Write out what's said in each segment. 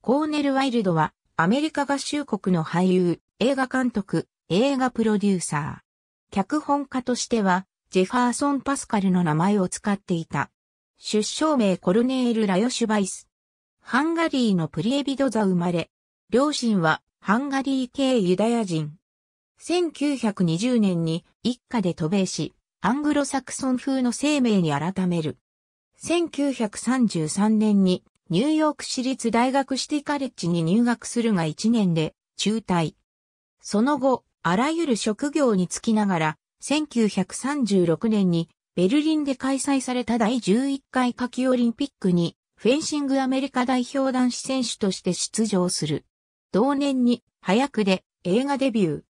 コーネル・ワイルドは、アメリカ合衆国の俳優、映画監督、映画プロデューサー。脚本家としては、ジェファーソン・パスカルの名前を使っていた。出生名コルネール・ラヨシュバイス。ハンガリーのプリエビドザ生まれ。両親は、ハンガリー系ユダヤ人。1920年に一家で渡米し、アングロサクソン風の生命に改める。1933年にニューヨーク市立大学シティカレッジに入学するが1年で中退。その後、あらゆる職業に就きながら、1936年にベルリンで開催された第11回夏季オリンピックにフェンシングアメリカ代表男子選手として出場する。同年に早くで映画デビュ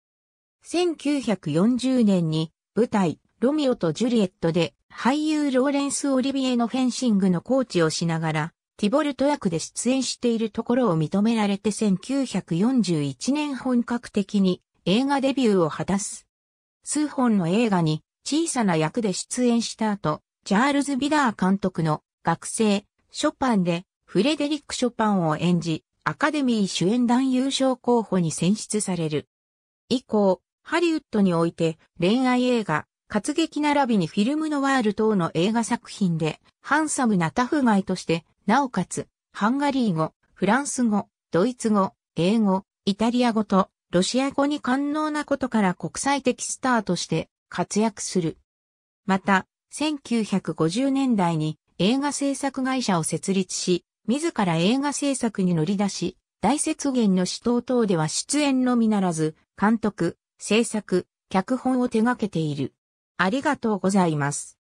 ー。1940年に舞台ロミオとジュリエットで俳優ローレンス・オリビエのフェンシングのコーチをしながらティボルト役で出演しているところを認められて1941年本格的に映画デビューを果たす。数本の映画に小さな役で出演した後、チャールズ・ビダー監督の学生、ショパンでフレデリック・ショパンを演じ、アカデミー主演男優賞候補に選出される。以降、ハリウッドにおいて恋愛映画、活劇並びにフィルムノワール等の映画作品で、ハンサムなタフガイとしてなおかつ、ハンガリー語、フランス語、ドイツ語、英語、イタリア語と、ロシア語に官能なことから国際的スターとして活躍する。また、1950年代に映画制作会社を設立し、自ら映画制作に乗り出し、大雪原の死闘等では出演のみならず、監督、制作、脚本を手掛けている。ありがとうございます。